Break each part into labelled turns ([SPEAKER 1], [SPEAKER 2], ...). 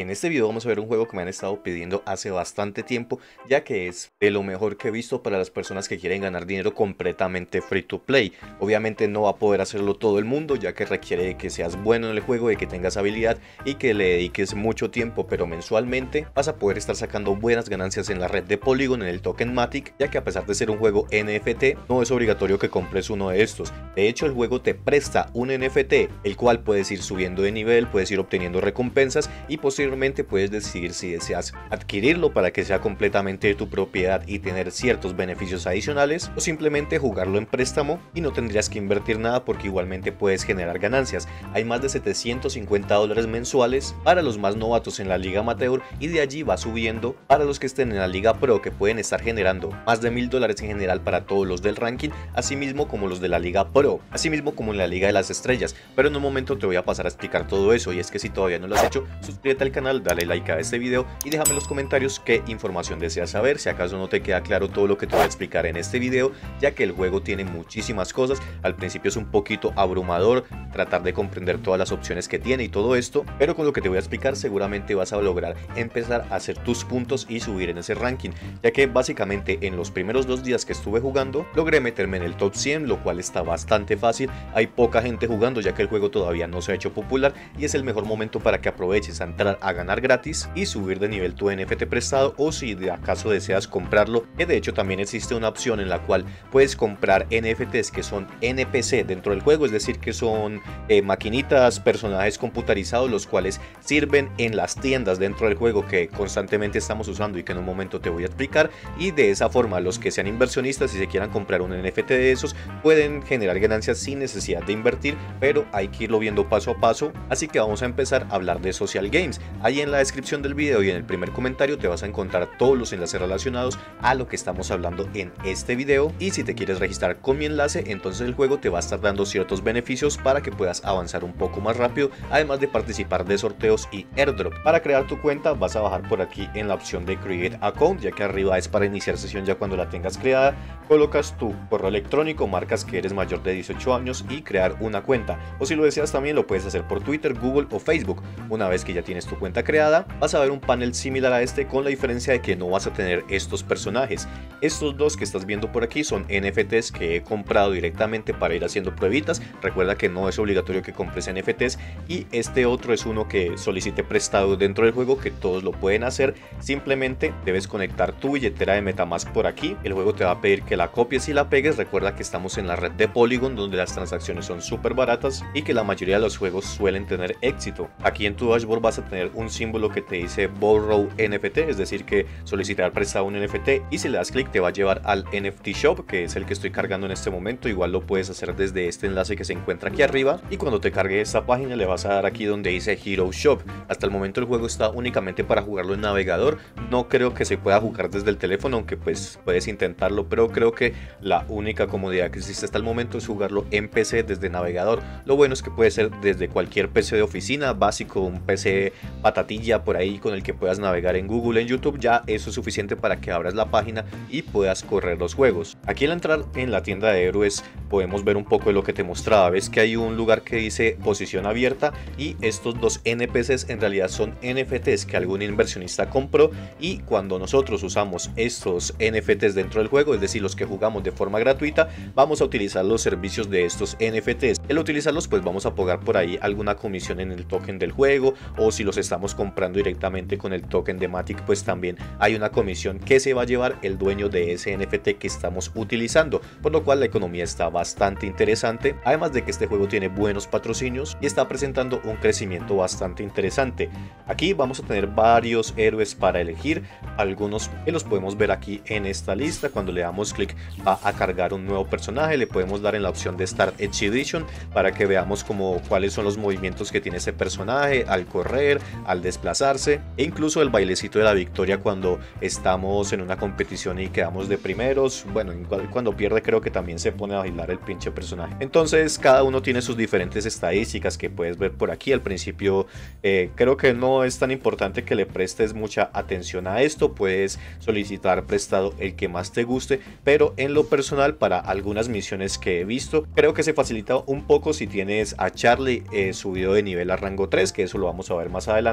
[SPEAKER 1] En este video vamos a ver un juego que me han estado pidiendo hace bastante tiempo, ya que es de lo mejor que he visto para las personas que quieren ganar dinero completamente free to play. Obviamente no va a poder hacerlo todo el mundo, ya que requiere que seas bueno en el juego, de que tengas habilidad y que le dediques mucho tiempo, pero mensualmente vas a poder estar sacando buenas ganancias en la red de Polygon, en el token Matic, ya que a pesar de ser un juego NFT, no es obligatorio que compres uno de estos. De hecho, el juego te presta un NFT, el cual puedes ir subiendo de nivel, puedes ir obteniendo recompensas y posiblemente posteriormente puedes decidir si deseas adquirirlo para que sea completamente de tu propiedad y tener ciertos beneficios adicionales o simplemente jugarlo en préstamo y no tendrías que invertir nada porque igualmente puedes generar ganancias. Hay más de 750 dólares mensuales para los más novatos en la liga amateur y de allí va subiendo para los que estén en la liga pro que pueden estar generando más de mil dólares en general para todos los del ranking, así mismo como los de la liga pro, así mismo como en la liga de las estrellas. Pero en un momento te voy a pasar a explicar todo eso y es que si todavía no lo has hecho, suscríbete al canal, dale like a este video y déjame en los comentarios qué información deseas saber, si acaso no te queda claro todo lo que te voy a explicar en este video, ya que el juego tiene muchísimas cosas, al principio es un poquito abrumador tratar de comprender todas las opciones que tiene y todo esto, pero con lo que te voy a explicar seguramente vas a lograr empezar a hacer tus puntos y subir en ese ranking, ya que básicamente en los primeros dos días que estuve jugando logré meterme en el top 100, lo cual está bastante fácil, hay poca gente jugando ya que el juego todavía no se ha hecho popular y es el mejor momento para que aproveches a entrar a ganar gratis y subir de nivel tu NFT prestado o si de acaso deseas comprarlo, que eh, de hecho también existe una opción en la cual puedes comprar NFTs que son NPC dentro del juego, es decir, que son eh, maquinitas, personajes computarizados, los cuales sirven en las tiendas dentro del juego que constantemente estamos usando y que en un momento te voy a explicar y de esa forma los que sean inversionistas y se quieran comprar un NFT de esos pueden generar ganancias sin necesidad de invertir, pero hay que irlo viendo paso a paso, así que vamos a empezar a hablar de social games. Ahí en la descripción del video y en el primer comentario te vas a encontrar todos los enlaces relacionados a lo que estamos hablando en este video y si te quieres registrar con mi enlace entonces el juego te va a estar dando ciertos beneficios para que puedas avanzar un poco más rápido además de participar de sorteos y airdrop. Para crear tu cuenta vas a bajar por aquí en la opción de create account ya que arriba es para iniciar sesión ya cuando la tengas creada colocas tu correo electrónico, marcas que eres mayor de 18 años y crear una cuenta o si lo deseas también lo puedes hacer por Twitter, Google o Facebook. Una vez que ya tienes tu cuenta creada, vas a ver un panel similar a este con la diferencia de que no vas a tener estos personajes. Estos dos que estás viendo por aquí son NFTs que he comprado directamente para ir haciendo pruebitas. Recuerda que no es obligatorio que compres NFTs y este otro es uno que solicite prestado dentro del juego que todos lo pueden hacer. Simplemente debes conectar tu billetera de Metamask por aquí. El juego te va a pedir que la copies y la pegues. Recuerda que estamos en la red de Polygon donde las transacciones son súper baratas y que la mayoría de los juegos suelen tener éxito. Aquí en tu dashboard vas a tener un símbolo que te dice Borrow NFT, es decir, que solicitar prestado un NFT y si le das clic te va a llevar al NFT Shop, que es el que estoy cargando en este momento, igual lo puedes hacer desde este enlace que se encuentra aquí arriba y cuando te cargue esta página le vas a dar aquí donde dice Hero Shop. Hasta el momento el juego está únicamente para jugarlo en navegador, no creo que se pueda jugar desde el teléfono, aunque pues puedes intentarlo, pero creo que la única comodidad que existe hasta el momento es jugarlo en PC desde navegador. Lo bueno es que puede ser desde cualquier PC de oficina, básico, un PC patatilla por ahí con el que puedas navegar en Google, en YouTube, ya eso es suficiente para que abras la página y puedas correr los juegos. Aquí al entrar en la tienda de héroes podemos ver un poco de lo que te mostraba, ves que hay un lugar que dice posición abierta y estos dos NPCs en realidad son NFTs que algún inversionista compró y cuando nosotros usamos estos NFTs dentro del juego, es decir, los que jugamos de forma gratuita, vamos a utilizar los servicios de estos NFTs. El utilizarlos pues vamos a pagar por ahí alguna comisión en el token del juego o si los estamos comprando directamente con el token de Matic, pues también hay una comisión que se va a llevar el dueño de ese NFT que estamos utilizando, por lo cual la economía está bastante interesante, además de que este juego tiene buenos patrocinios y está presentando un crecimiento bastante interesante. Aquí vamos a tener varios héroes para elegir, algunos que los podemos ver aquí en esta lista, cuando le damos clic va a cargar un nuevo personaje, le podemos dar en la opción de Start Exhibition para que veamos como cuáles son los movimientos que tiene ese personaje al correr, al desplazarse e incluso el bailecito de la victoria cuando estamos en una competición y quedamos de primeros. Bueno, cuando pierde creo que también se pone a bailar el pinche personaje. Entonces cada uno tiene sus diferentes estadísticas que puedes ver por aquí. Al principio eh, creo que no es tan importante que le prestes mucha atención a esto. Puedes solicitar prestado el que más te guste, pero en lo personal para algunas misiones que he visto creo que se facilita un poco si tienes a Charlie eh, subido de nivel a rango 3, que eso lo vamos a ver más adelante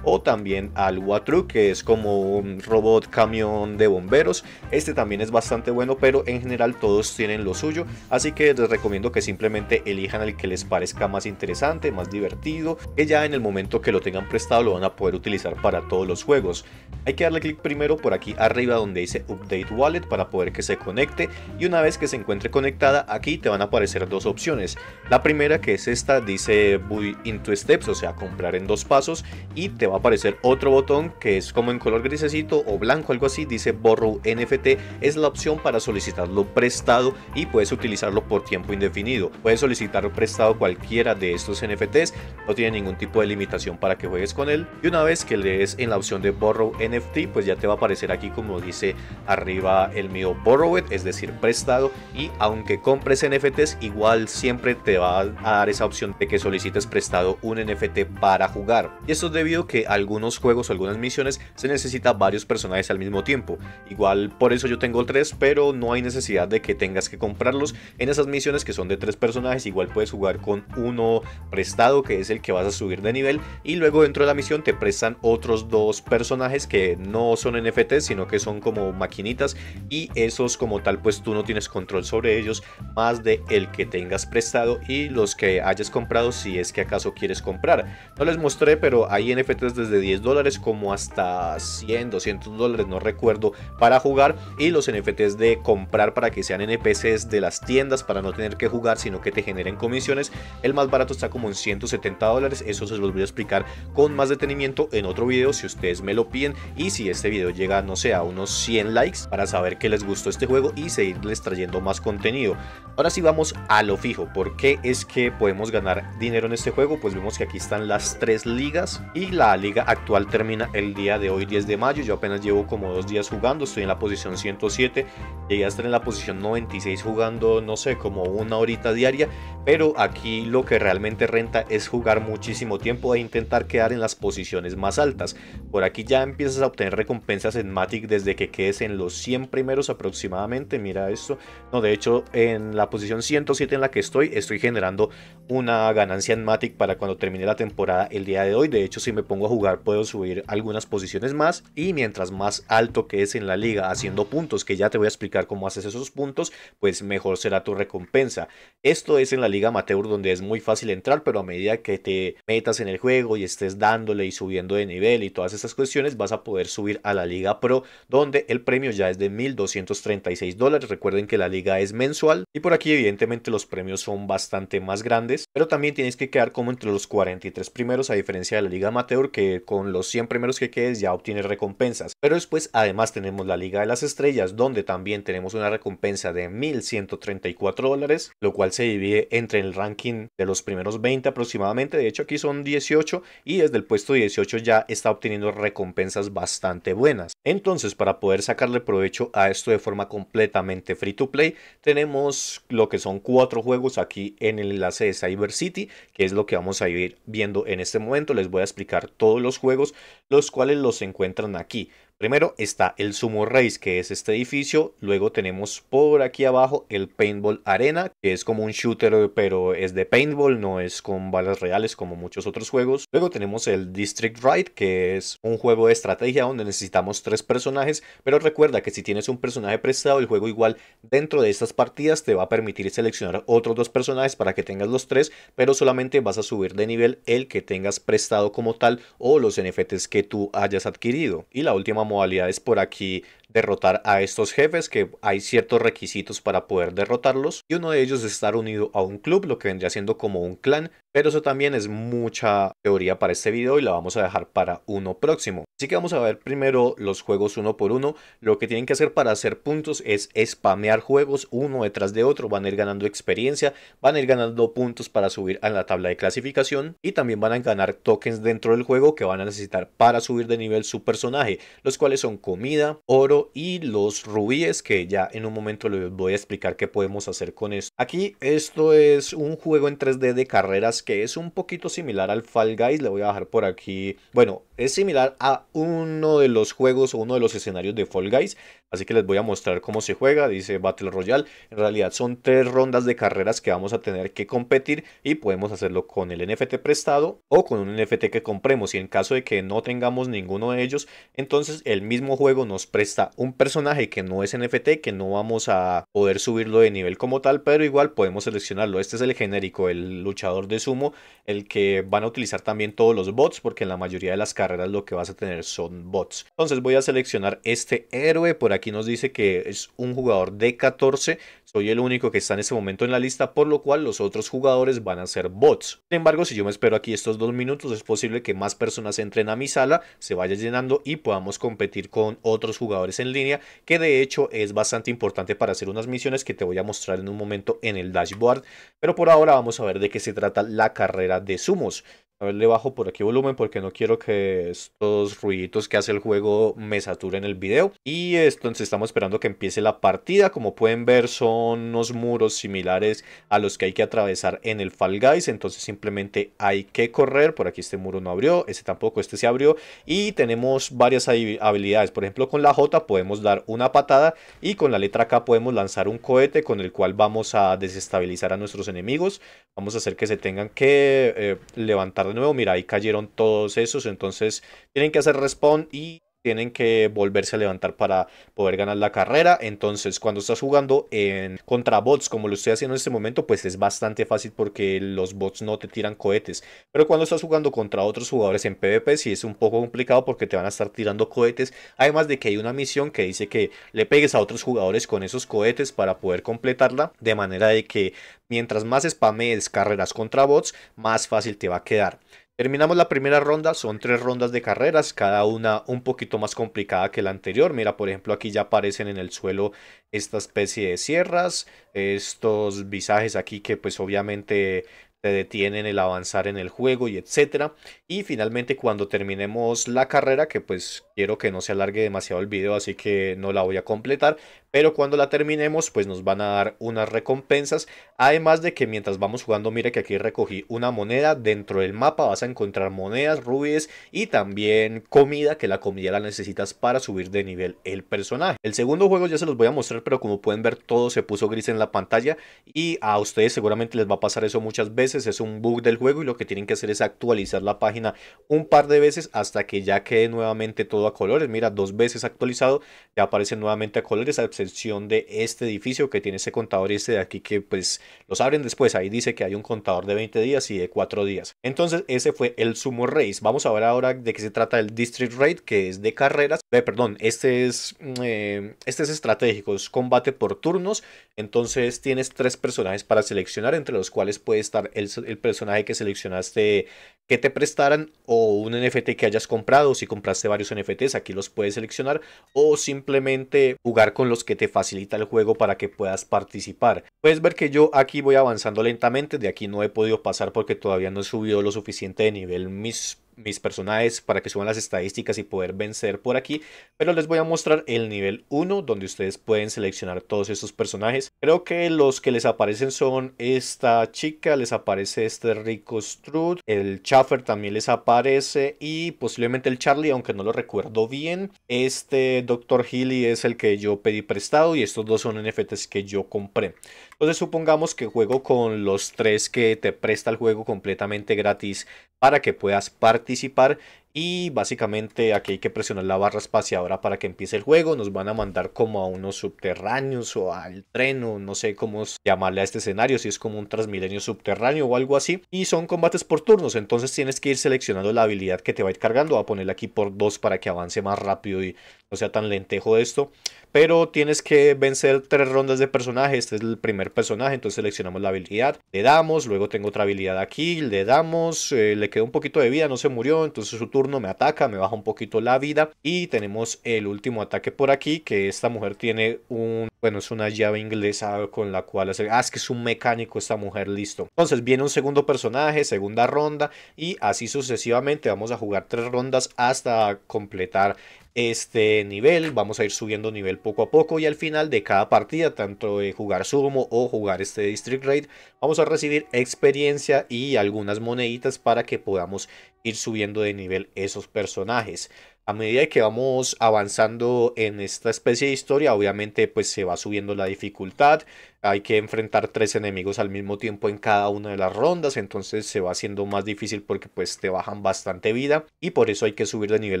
[SPEAKER 1] o también al Watru, que es como un robot camión de bomberos. Este también es bastante bueno, pero en general todos tienen lo suyo, así que les recomiendo que simplemente elijan el que les parezca más interesante, más divertido, que ya en el momento que lo tengan prestado lo van a poder utilizar para todos los juegos. Hay que darle clic primero por aquí arriba donde dice Update Wallet para poder que se conecte y una vez que se encuentre conectada aquí te van a aparecer dos opciones. La primera que es esta dice Buy into Steps, o sea comprar en dos pasos y te va a aparecer otro botón que es como en color grisecito o blanco, algo así, dice Borrow NFT, es la opción para solicitarlo prestado y puedes utilizarlo por tiempo indefinido. Puedes solicitar prestado cualquiera de estos NFTs, no tiene ningún tipo de limitación para que juegues con él y una vez que le en la opción de Borrow NFT, pues ya te va a aparecer aquí como dice arriba el mío Borrowed, es decir, prestado y aunque compres NFTs, igual siempre te va a dar esa opción de que solicites prestado un NFT para jugar. Esto es debido a que algunos juegos o algunas misiones se necesita varios personajes al mismo tiempo. Igual por eso yo tengo tres, pero no hay necesidad de que tengas que comprarlos. En esas misiones que son de tres personajes, igual puedes jugar con uno prestado, que es el que vas a subir de nivel, y luego dentro de la misión te prestan otros dos personajes que no son NFT sino que son como maquinitas, y esos como tal, pues tú no tienes control sobre ellos, más de el que tengas prestado y los que hayas comprado si es que acaso quieres comprar. No les mostré, pero hay NFTs desde 10 dólares como hasta 100, 200 dólares, no recuerdo, para jugar. Y los NFTs de comprar para que sean NPCs de las tiendas para no tener que jugar, sino que te generen comisiones. El más barato está como en 170 dólares. Eso se los voy a explicar con más detenimiento en otro video si ustedes me lo piden. Y si este video llega, no sé, a unos 100 likes para saber que les gustó este juego y seguirles trayendo más contenido. Ahora sí vamos a lo fijo. ¿Por qué es que podemos ganar dinero en este juego? Pues vemos que aquí están las tres ligas y la liga actual termina el día de hoy 10 de mayo. Yo apenas llevo como dos días jugando, estoy en la posición 107, llegué a estar en la posición 96 jugando, no sé, como una horita diaria, pero aquí lo que realmente renta es jugar muchísimo tiempo e intentar quedar en las posiciones más altas. Por aquí ya empiezas a obtener recompensas en Matic desde que quedes en los 100 primeros aproximadamente, mira esto. No, de hecho en la posición 107 en la que estoy, estoy generando una ganancia en Matic para cuando termine la temporada el día de hoy. De hecho, si me pongo a jugar puedo subir algunas posiciones más y mientras más alto que es en la liga haciendo puntos, que ya te voy a explicar cómo haces esos puntos, pues mejor será tu recompensa. Esto es en la liga amateur donde es muy fácil entrar, pero a medida que te metas en el juego y estés dándole y subiendo de nivel y todas esas cuestiones, vas a poder subir a la liga pro donde el premio ya es de 1.236 dólares. Recuerden que la liga es mensual y por aquí evidentemente los premios son bastante más grandes, pero también tienes que quedar como entre los 43 primeros a diferencia de la liga Amateur que con los 100 primeros que quedes ya obtiene recompensas. Pero después además tenemos la Liga de las Estrellas donde también tenemos una recompensa de 1.134 dólares, lo cual se divide entre el ranking de los primeros 20 aproximadamente. De hecho aquí son 18 y desde el puesto 18 ya está obteniendo recompensas bastante buenas. Entonces para poder sacarle provecho a esto de forma completamente free to play tenemos lo que son cuatro juegos aquí en el enlace de Cyber City que es lo que vamos a ir viendo en este momento. Les voy a explicar todos los juegos, los cuales los encuentran aquí. Primero está el Sumo Race, que es este edificio. Luego tenemos por aquí abajo el Paintball Arena, que es como un shooter, pero es de paintball, no es con balas reales como muchos otros juegos. Luego tenemos el District Ride, que es un juego de estrategia donde necesitamos tres personajes, pero recuerda que si tienes un personaje prestado, el juego igual dentro de estas partidas te va a permitir seleccionar otros dos personajes para que tengas los tres, pero solamente vas a subir de nivel el que tengas prestado como tal o los NFTs que tú hayas adquirido. Y la última modalidades por aquí derrotar a estos jefes, que hay ciertos requisitos para poder derrotarlos, y uno de ellos es estar unido a un club, lo que vendría siendo como un clan, pero eso también es mucha teoría para este video y la vamos a dejar para uno próximo. Así que vamos a ver primero los juegos uno por uno. Lo que tienen que hacer para hacer puntos es spamear juegos uno detrás de otro. Van a ir ganando experiencia, van a ir ganando puntos para subir a la tabla de clasificación y también van a ganar tokens dentro del juego que van a necesitar para subir de nivel su personaje, los cuales son comida, oro, y los rubíes, que ya en un momento les voy a explicar qué podemos hacer con esto. Aquí esto es un juego en 3D de carreras que es un poquito similar al Fall Guys, le voy a dejar por aquí, bueno, es similar a uno de los juegos o uno de los escenarios de Fall Guys, Así que les voy a mostrar cómo se juega, dice Battle Royale. En realidad son tres rondas de carreras que vamos a tener que competir y podemos hacerlo con el NFT prestado o con un NFT que compremos. Y en caso de que no tengamos ninguno de ellos, entonces el mismo juego nos presta un personaje que no es NFT, que no vamos a poder subirlo de nivel como tal, pero igual podemos seleccionarlo. Este es el genérico, el luchador de sumo, el que van a utilizar también todos los bots, porque en la mayoría de las carreras lo que vas a tener son bots. Entonces voy a seleccionar este héroe por aquí aquí nos dice que es un jugador de 14. Soy el único que está en ese momento en la lista, por lo cual los otros jugadores van a ser bots. Sin embargo, si yo me espero aquí estos dos minutos, es posible que más personas entren a mi sala, se vaya llenando y podamos competir con otros jugadores en línea, que de hecho es bastante importante para hacer unas misiones que te voy a mostrar en un momento en el dashboard. Pero por ahora vamos a ver de qué se trata la carrera de sumos. A ver, le bajo por aquí volumen porque no quiero que estos ruiditos que hace el juego me saturen el video. Y entonces estamos esperando que empiece la partida. Como pueden ver son unos muros similares a los que hay que atravesar en el Fall Guys. Entonces simplemente hay que correr. Por aquí este muro no abrió, este tampoco, este se abrió. Y tenemos varias habilidades. Por ejemplo con la J podemos dar una patada y con la letra K podemos lanzar un cohete con el cual vamos a desestabilizar a nuestros enemigos. Vamos a hacer que se tengan que eh, levantar de nuevo. Mira, ahí cayeron todos esos. Entonces tienen que hacer respawn y tienen que volverse a levantar para poder ganar la carrera. Entonces, cuando estás jugando en contra bots, como lo estoy haciendo en este momento, pues es bastante fácil porque los bots no te tiran cohetes. Pero cuando estás jugando contra otros jugadores en PvP, sí es un poco complicado porque te van a estar tirando cohetes. Además de que hay una misión que dice que le pegues a otros jugadores con esos cohetes para poder completarla, de manera de que mientras más spamees carreras contra bots, más fácil te va a quedar. Terminamos la primera ronda, son tres rondas de carreras, cada una un poquito más complicada que la anterior. Mira, por ejemplo, aquí ya aparecen en el suelo esta especie de sierras, estos visajes aquí que pues obviamente detienen el avanzar en el juego y etcétera. Y finalmente cuando terminemos la carrera, que pues quiero que no se alargue demasiado el video, así que no la voy a completar, pero cuando la terminemos pues nos van a dar unas recompensas. Además de que mientras vamos jugando, mira que aquí recogí una moneda, dentro del mapa vas a encontrar monedas, rubies y también comida, que la comida la necesitas para subir de nivel el personaje. El segundo juego ya se los voy a mostrar, pero como pueden ver todo se puso gris en la pantalla y a ustedes seguramente les va a pasar eso muchas veces es un bug del juego y lo que tienen que hacer es actualizar la página un par de veces hasta que ya quede nuevamente todo a colores. Mira, dos veces actualizado, ya aparece nuevamente a colores, a excepción de este edificio que tiene ese contador y este de aquí que pues los abren después. Ahí dice que hay un contador de 20 días y de 4 días. Entonces ese fue el Sumo Race. Vamos a ver ahora de qué se trata el District Raid, que es de carreras. Eh, perdón, este es, mm, eh, este es estratégico, es combate por turnos. Entonces tienes tres personajes para seleccionar, entre los cuales puede estar el, personaje que seleccionaste que te prestaran o un NFT que hayas comprado, si compraste varios NFTs, aquí los puedes seleccionar o simplemente jugar con los que te facilita el juego para que puedas participar. Puedes ver que yo aquí voy avanzando lentamente, de aquí no he podido pasar porque todavía no he subido lo suficiente de nivel mis mis personajes para que suban las estadísticas y poder vencer por aquí, pero les voy a mostrar el nivel 1 donde ustedes pueden seleccionar todos estos personajes. Creo que los que les aparecen son esta chica, les aparece este rico Strud, el Chaffer también les aparece y posiblemente el Charlie, aunque no lo recuerdo bien. Este Dr. Healy es el que yo pedí prestado y estos dos son NFTs que yo compré. Entonces supongamos que juego con los tres que te presta el juego completamente gratis para que puedas participar y básicamente aquí hay que presionar la barra espaciadora para que empiece el juego. Nos van a mandar como a unos subterráneos o al tren o no sé cómo llamarle a este escenario, si es como un transmilenio subterráneo o algo así. Y son combates por turnos, entonces tienes que ir seleccionando la habilidad que te va a ir cargando. Voy a ponerle aquí por dos para que avance más rápido y no sea tan lentejo esto. Pero tienes que vencer tres rondas de personaje. Este es el primer personaje, entonces seleccionamos la habilidad, le damos, luego tengo otra habilidad aquí, le damos, eh, le quedó un poquito de vida, no se murió, entonces su turno me ataca, me baja un poquito la vida. Y tenemos el último ataque por aquí, que esta mujer tiene un bueno, es una llave inglesa con la cual hacer... Ah, es que es un mecánico esta mujer, listo. Entonces viene un segundo personaje, segunda ronda y así sucesivamente. Vamos a jugar tres rondas hasta completar este nivel. Vamos a ir subiendo nivel poco a poco y al final de cada partida, tanto de jugar sumo o jugar este District Raid, vamos a recibir experiencia y algunas moneditas para que podamos ir subiendo de nivel esos personajes a medida que vamos avanzando en esta especie de historia, obviamente pues se va subiendo la dificultad, hay que enfrentar tres enemigos al mismo tiempo en cada una de las rondas, entonces se va haciendo más difícil porque pues te bajan bastante vida y por eso hay que subir de nivel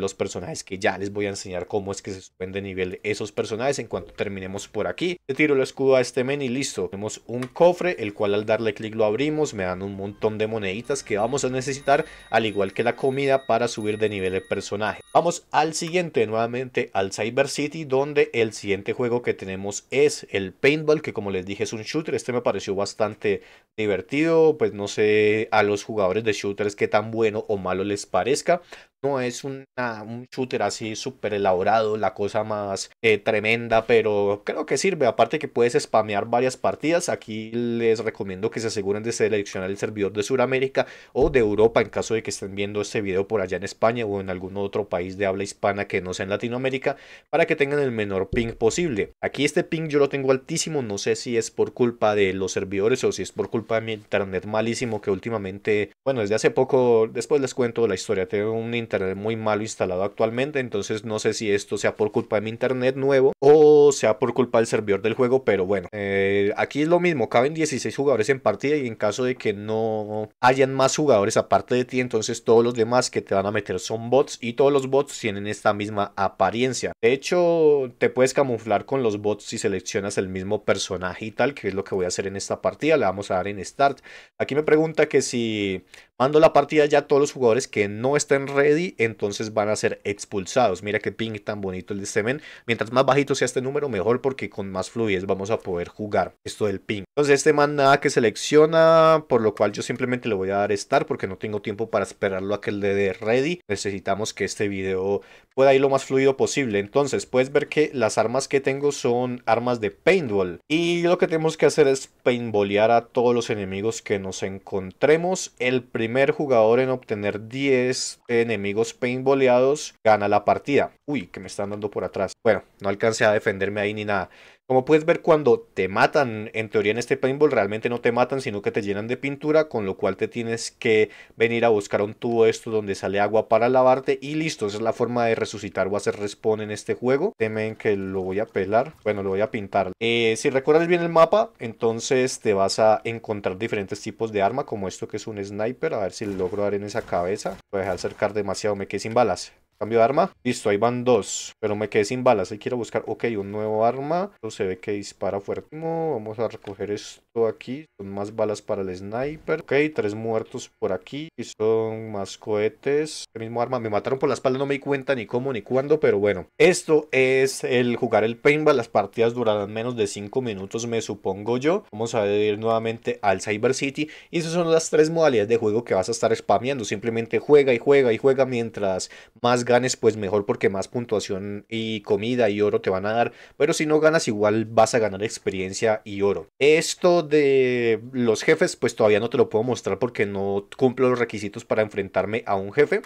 [SPEAKER 1] los personajes que ya les voy a enseñar cómo es que se suben de nivel esos personajes en cuanto terminemos por aquí. Le tiro el escudo a este men y listo. Tenemos un cofre el cual al darle clic lo abrimos, me dan un montón de moneditas que vamos a necesitar al igual que la comida para subir de nivel el personaje. Vamos al siguiente, nuevamente al Cyber City donde el siguiente juego que tenemos es el Paintball que como les dije es un shooter, este me pareció bastante divertido, pues no sé a los jugadores de shooters qué tan bueno o malo les parezca, no es una, un shooter así súper elaborado, la cosa más eh, tremenda, pero creo que sirve. Aparte que puedes spamear varias partidas. Aquí les recomiendo que se aseguren de seleccionar el servidor de Sudamérica o de Europa en caso de que estén viendo este video por allá en España o en algún otro país de habla hispana que no sea en Latinoamérica para que tengan el menor ping posible. Aquí este ping yo lo tengo altísimo, no sé si es por culpa de los servidores o si es por culpa de mi internet malísimo que últimamente, bueno, desde hace poco, después les cuento la historia, tengo un internet muy malo instalado actualmente, entonces no sé si esto sea por culpa de mi internet nuevo o sea por culpa del servidor del juego, pero bueno, eh, aquí es lo mismo, caben 16 jugadores en partida y en caso de que no hayan más jugadores aparte de ti, entonces todos los demás que te van a meter son bots y todos los bots tienen esta misma apariencia. De hecho, te puedes camuflar con los bots si seleccionas el mismo personaje y tal, que es lo que voy a hacer en esta partida, le vamos a dar en start. Aquí me pregunta que si Mando la partida ya todos los jugadores que no estén ready, entonces van a ser expulsados. Mira qué ping tan bonito el de este Mientras más bajito sea este número, mejor porque con más fluidez vamos a poder jugar esto del ping. Entonces este man nada que selecciona, por lo cual yo simplemente le voy a dar estar porque no tengo tiempo para esperarlo a que le dé ready. Necesitamos que este video pueda ir lo más fluido posible. Entonces puedes ver que las armas que tengo son armas de paintball. Y lo que tenemos que hacer es paintballear a todos los enemigos que nos encontremos. El primer jugador en obtener 10 enemigos paintballeados gana la partida. Uy, que me están dando por atrás. Bueno, no alcancé a defenderme ahí ni nada. Como puedes ver, cuando te matan, en teoría en este paintball realmente no te matan, sino que te llenan de pintura, con lo cual te tienes que venir a buscar un tubo esto donde sale agua para lavarte y listo. Esa es la forma de resucitar o hacer respawn en este juego. Temen que lo voy a pelar, bueno, lo voy a pintar. Eh, si recuerdas bien el mapa, entonces te vas a encontrar diferentes tipos de arma, como esto que es un sniper, a ver si logro dar en esa cabeza. Voy a acercar demasiado, me quedé sin balas. Cambio de arma. Listo, ahí van dos. Pero me quedé sin balas. Ahí quiero buscar. Ok, un nuevo arma. se ve que dispara fuerte. Vamos a recoger esto aquí, son más balas para el sniper. Ok, tres muertos por aquí, y son más cohetes. El mismo arma, me mataron por la espalda, no me di cuenta ni cómo ni cuándo, pero bueno. Esto es el jugar el paintball, las partidas durarán menos de 5 minutos, me supongo yo. Vamos a ir nuevamente al Cyber City, y esas son las tres modalidades de juego que vas a estar spameando. Simplemente juega y juega y juega, mientras más ganes, pues mejor, porque más puntuación y comida y oro te van a dar. Pero si no ganas, igual vas a ganar experiencia y oro. Esto de los jefes, pues todavía no te lo puedo mostrar porque no cumplo los requisitos para enfrentarme a un jefe.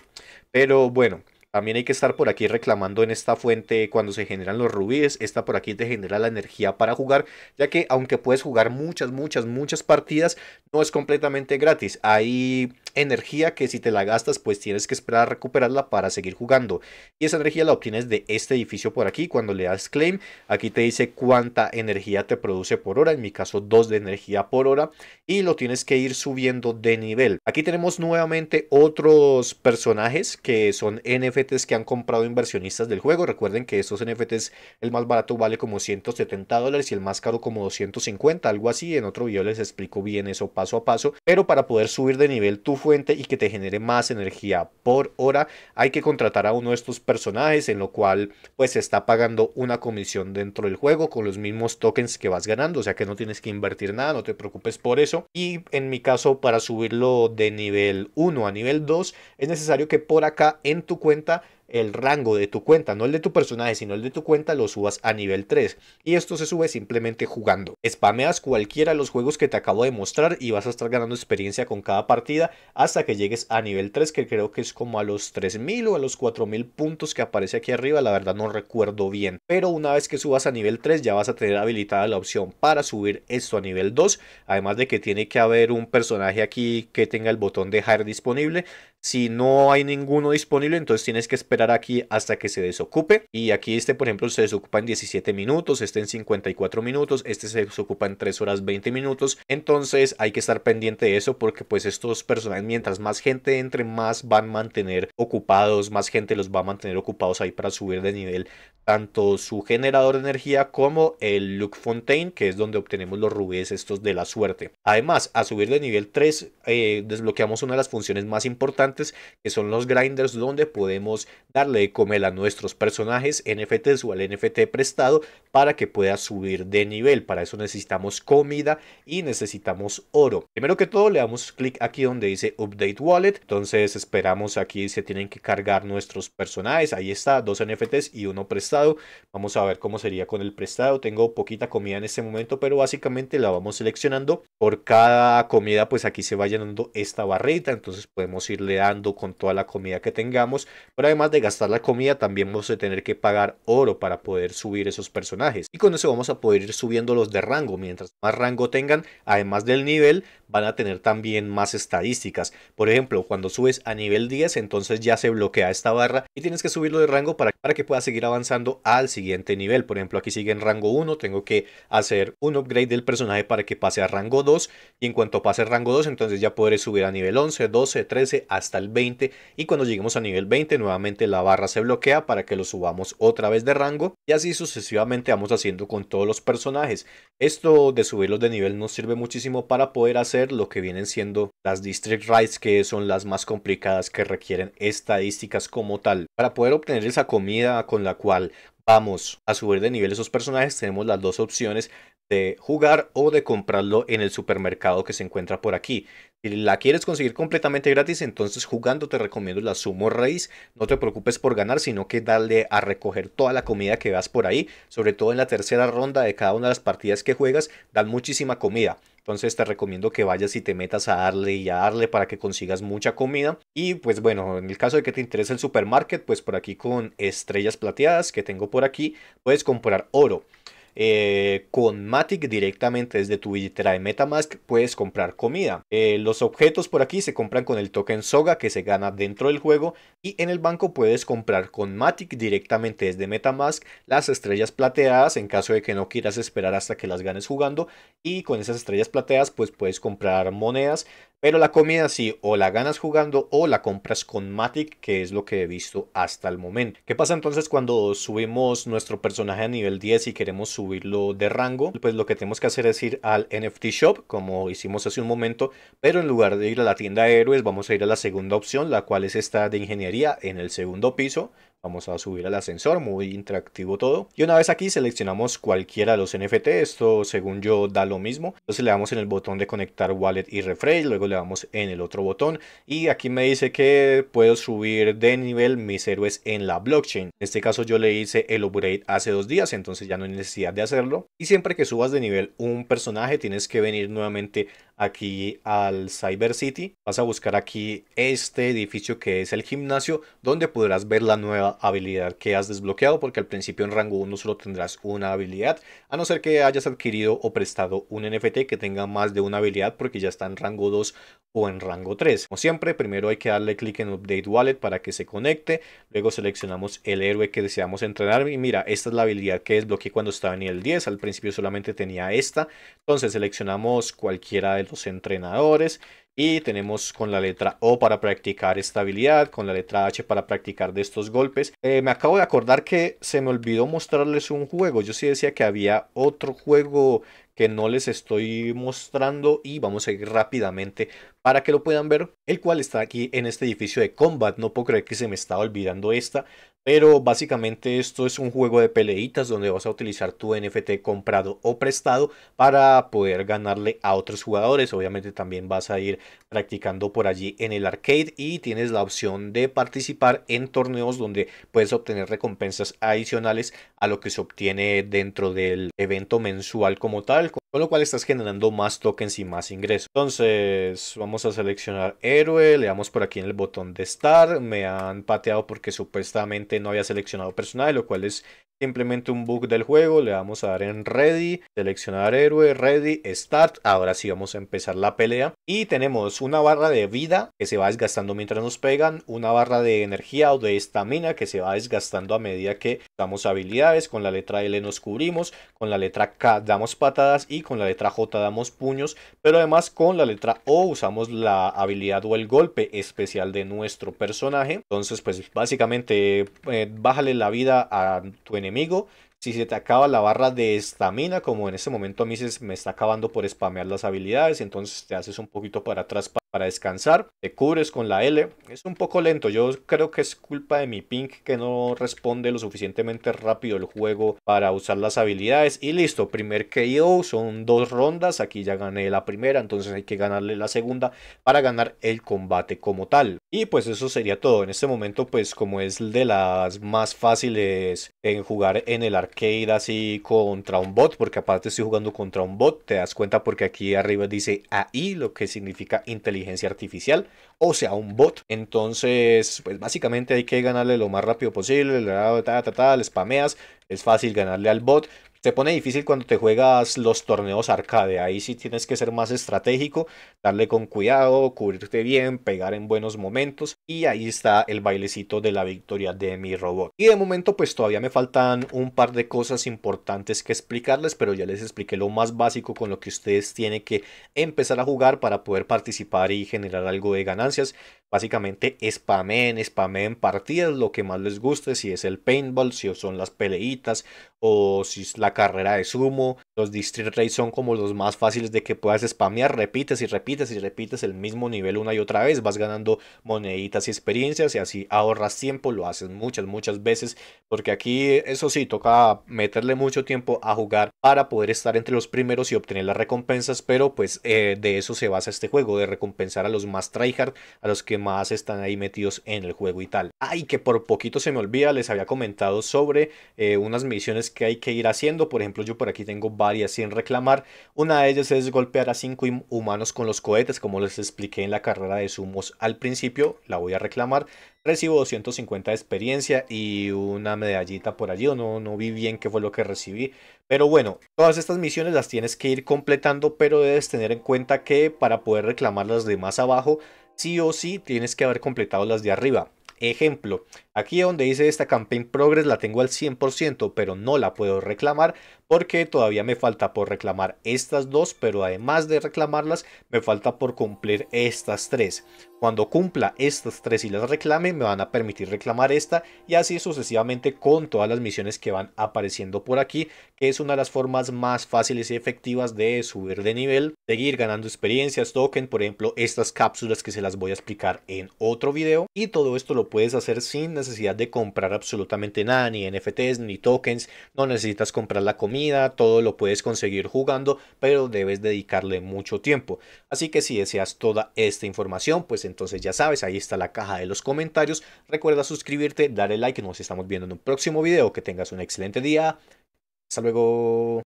[SPEAKER 1] Pero bueno, también hay que estar por aquí reclamando en esta fuente cuando se generan los rubíes. Esta por aquí te genera la energía para jugar, ya que aunque puedes jugar muchas, muchas, muchas partidas, no es completamente gratis. Hay energía que si te la gastas, pues tienes que esperar a recuperarla para seguir jugando. Y esa energía la obtienes de este edificio por aquí. Cuando le das claim, aquí te dice cuánta energía te produce por hora. En mi caso, dos de energía por hora. Y lo tienes que ir subiendo de nivel. Aquí tenemos nuevamente otros personajes que son NFT que han comprado inversionistas del juego. Recuerden que estos NFTs, el más barato vale como 170 dólares y el más caro como 250, algo así. En otro video les explico bien eso paso a paso. Pero para poder subir de nivel tu fuente y que te genere más energía por hora, hay que contratar a uno de estos personajes, en lo cual pues se está pagando una comisión dentro del juego con los mismos tokens que vas ganando. O sea que no tienes que invertir nada, no te preocupes por eso. Y en mi caso, para subirlo de nivel 1 a nivel 2, es necesario que por acá en tu cuenta el rango de tu cuenta, no el de tu personaje, sino el de tu cuenta, lo subas a nivel 3. Y esto se sube simplemente jugando. Spameas cualquiera de los juegos que te acabo de mostrar y vas a estar ganando experiencia con cada partida hasta que llegues a nivel 3, que creo que es como a los 3000 o a los 4000 puntos que aparece aquí arriba, la verdad no recuerdo bien. Pero una vez que subas a nivel 3 ya vas a tener habilitada la opción para subir esto a nivel 2, además de que tiene que haber un personaje aquí que tenga el botón de dejar disponible si no hay ninguno disponible, entonces tienes que esperar aquí hasta que se desocupe. Y aquí este, por ejemplo, se desocupa en 17 minutos, este en 54 minutos, este se desocupa en 3 horas 20 minutos. Entonces hay que estar pendiente de eso porque pues estos personajes, mientras más gente entre, más van a mantener ocupados, más gente los va a mantener ocupados ahí para subir de nivel tanto su generador de energía como el look Fontaine, que es donde obtenemos los rubíes estos de la suerte. Además, a subir de nivel 3 eh, desbloqueamos una de las funciones más importantes que son los grinders donde podemos darle de comer a nuestros personajes NFTs o al NFT prestado para que pueda subir de nivel. Para eso necesitamos comida y necesitamos oro. Primero que todo le damos clic aquí donde dice Update Wallet. Entonces esperamos aquí se tienen que cargar nuestros personajes. Ahí está, dos NFTs y uno prestado. Vamos a ver cómo sería con el prestado. Tengo poquita comida en este momento, pero básicamente la vamos seleccionando. Por cada comida pues aquí se va llenando esta barrita. Entonces podemos irle con toda la comida que tengamos, pero además de gastar la comida también vamos a tener que pagar oro para poder subir esos personajes y con eso vamos a poder ir subiendo los de rango, mientras más rango tengan, además del nivel, van a tener también más estadísticas. Por ejemplo, cuando subes a nivel 10, entonces ya se bloquea esta barra y tienes que subirlo de rango para, para que puedas seguir avanzando al siguiente nivel. Por ejemplo, aquí sigue en rango 1, tengo que hacer un upgrade del personaje para que pase a rango 2 y en cuanto pase rango 2, entonces ya podré subir a nivel 11, 12, 13 hasta el 20 y cuando lleguemos a nivel 20 nuevamente la barra se bloquea para que lo subamos otra vez de rango y así sucesivamente vamos haciendo con todos los personajes. Esto de subirlos de nivel nos sirve muchísimo para poder hacer lo que vienen siendo las District Rides que son las más complicadas que requieren estadísticas como tal. Para poder obtener esa comida con la cual vamos a subir de nivel esos personajes, tenemos las dos opciones de jugar o de comprarlo en el supermercado que se encuentra por aquí. Si la quieres conseguir completamente gratis, entonces jugando te recomiendo la Sumo raíz No te preocupes por ganar, sino que darle a recoger toda la comida que vas por ahí. Sobre todo en la tercera ronda de cada una de las partidas que juegas, dan muchísima comida. Entonces te recomiendo que vayas y te metas a darle y a darle para que consigas mucha comida. Y pues bueno, en el caso de que te interese el supermarket, pues por aquí con estrellas plateadas que tengo por aquí, puedes comprar oro. Eh, con Matic directamente desde tu billetera de Metamask puedes comprar comida. Eh, los objetos por aquí se compran con el token Soga que se gana dentro del juego y en el banco puedes comprar con Matic directamente desde Metamask las estrellas plateadas en caso de que no quieras esperar hasta que las ganes jugando y con esas estrellas plateadas pues puedes comprar monedas pero la comida sí, o la ganas jugando o la compras con Matic, que es lo que he visto hasta el momento. ¿Qué pasa entonces cuando subimos nuestro personaje a nivel 10 y queremos subirlo de rango? Pues lo que tenemos que hacer es ir al NFT Shop, como hicimos hace un momento, pero en lugar de ir a la tienda de héroes, vamos a ir a la segunda opción, la cual es esta de ingeniería en el segundo piso. Vamos a subir al ascensor, muy interactivo todo. Y una vez aquí seleccionamos cualquiera de los NFT, esto según yo da lo mismo. Entonces le damos en el botón de conectar wallet y refresh, luego le damos en el otro botón. Y aquí me dice que puedo subir de nivel mis héroes en la blockchain. En este caso yo le hice el upgrade hace dos días, entonces ya no hay necesidad de hacerlo. Y siempre que subas de nivel un personaje tienes que venir nuevamente aquí al Cyber City. Vas a buscar aquí este edificio que es el gimnasio, donde podrás ver la nueva habilidad que has desbloqueado, porque al principio en rango 1 solo tendrás una habilidad, a no ser que hayas adquirido o prestado un NFT que tenga más de una habilidad, porque ya está en rango 2 o en rango 3. Como siempre, primero hay que darle clic en Update Wallet para que se conecte, luego seleccionamos el héroe que deseamos entrenar y mira, esta es la habilidad que desbloqueé cuando estaba en el 10, al principio solamente tenía esta, entonces seleccionamos cualquiera de entrenadores. Y tenemos con la letra O para practicar estabilidad, con la letra H para practicar de estos golpes. Eh, me acabo de acordar que se me olvidó mostrarles un juego. Yo sí decía que había otro juego que no les estoy mostrando y vamos a ir rápidamente para que lo puedan ver, el cual está aquí en este edificio de combat. No puedo creer que se me está olvidando esta, pero básicamente esto es un juego de peleitas donde vas a utilizar tu NFT comprado o prestado para poder ganarle a otros jugadores. Obviamente también vas a ir practicando por allí en el arcade y tienes la opción de participar en torneos donde puedes obtener recompensas adicionales a lo que se obtiene dentro del evento mensual como tal, con lo cual estás generando más tokens y más ingresos. Entonces vamos a seleccionar héroe, le damos por aquí en el botón de estar, me han pateado porque supuestamente no había seleccionado personaje, lo cual es simplemente un bug del juego, le vamos a dar en ready, seleccionar héroe, ready, start, ahora sí vamos a empezar la pelea y tenemos una barra de vida que se va desgastando mientras nos pegan, una barra de energía o de estamina que se va desgastando a medida que damos habilidades, con la letra L nos cubrimos, con la letra K damos patadas y con la letra J damos puños, pero además con la letra O usamos la habilidad o el golpe especial de nuestro personaje. Entonces pues básicamente eh, bájale la vida a tu enemigo, si se te acaba la barra de estamina, como en ese momento a mí me está acabando por spamear las habilidades, entonces te haces un poquito para atrás para descansar, te cubres con la L. Es un poco lento, yo creo que es culpa de mi ping que no responde lo suficientemente rápido el juego para usar las habilidades. Y listo, primer KO, son dos rondas, aquí ya gané la primera, entonces hay que ganarle la segunda para ganar el combate como tal. Y pues eso sería todo, en este momento pues como es de las más fáciles en jugar en el arcade así contra un bot, porque aparte estoy jugando contra un bot, te das cuenta porque aquí arriba dice AI, lo que significa inteligencia artificial, o sea, un bot. Entonces, pues básicamente hay que ganarle lo más rápido posible, El spameas, es fácil ganarle al bot, se pone difícil cuando te juegas los torneos arcade. Ahí sí tienes que ser más estratégico, darle con cuidado, cubrirte bien, pegar en buenos momentos. Y ahí está el bailecito de la victoria de mi robot. Y de momento pues todavía me faltan un par de cosas importantes que explicarles, pero ya les expliqué lo más básico con lo que ustedes tienen que empezar a jugar para poder participar y generar algo de ganancias. Básicamente spamen, spamen partidas, lo que más les guste, si es el paintball, si son las peleitas o si es la carrera de sumo. Los district raids son como los más fáciles de que puedas spamear, repites y repites y repites el mismo nivel una y otra vez, vas ganando moneditas y experiencias y así ahorras tiempo, lo haces muchas, muchas veces, porque aquí eso sí, toca meterle mucho tiempo a jugar para poder estar entre los primeros y obtener las recompensas, pero pues eh, de eso se basa este juego, de recompensar a los más tryhard, a los que más están ahí metidos en el juego y tal. Ay, ah, que por poquito se me olvida, les había comentado sobre eh, unas misiones que hay que ir haciendo. Por ejemplo, yo por aquí tengo varias sin reclamar. Una de ellas es golpear a cinco humanos con los cohetes, como les expliqué en la carrera de sumos al principio. La voy a reclamar. Recibo 250 de experiencia y una medallita por allí. No, no vi bien qué fue lo que recibí. Pero bueno, todas estas misiones las tienes que ir completando, pero debes tener en cuenta que para poder reclamarlas de más abajo sí o sí tienes que haber completado las de arriba. Ejemplo, aquí donde dice esta campaign progress la tengo al 100%, pero no la puedo reclamar porque todavía me falta por reclamar estas dos, pero además de reclamarlas, me falta por cumplir estas tres. Cuando cumpla estas tres y las reclame, me van a permitir reclamar esta y así sucesivamente con todas las misiones que van apareciendo por aquí, es una de las formas más fáciles y efectivas de subir de nivel, seguir ganando experiencias, token, por ejemplo, estas cápsulas que se las voy a explicar en otro video. Y todo esto lo puedes hacer sin necesidad de comprar absolutamente nada, ni NFTs, ni tokens, no necesitas comprar la comida, todo lo puedes conseguir jugando, pero debes dedicarle mucho tiempo. Así que si deseas toda esta información, pues entonces ya sabes, ahí está la caja de los comentarios. Recuerda suscribirte, darle like, nos estamos viendo en un próximo video, que tengas un excelente día. Hasta luego.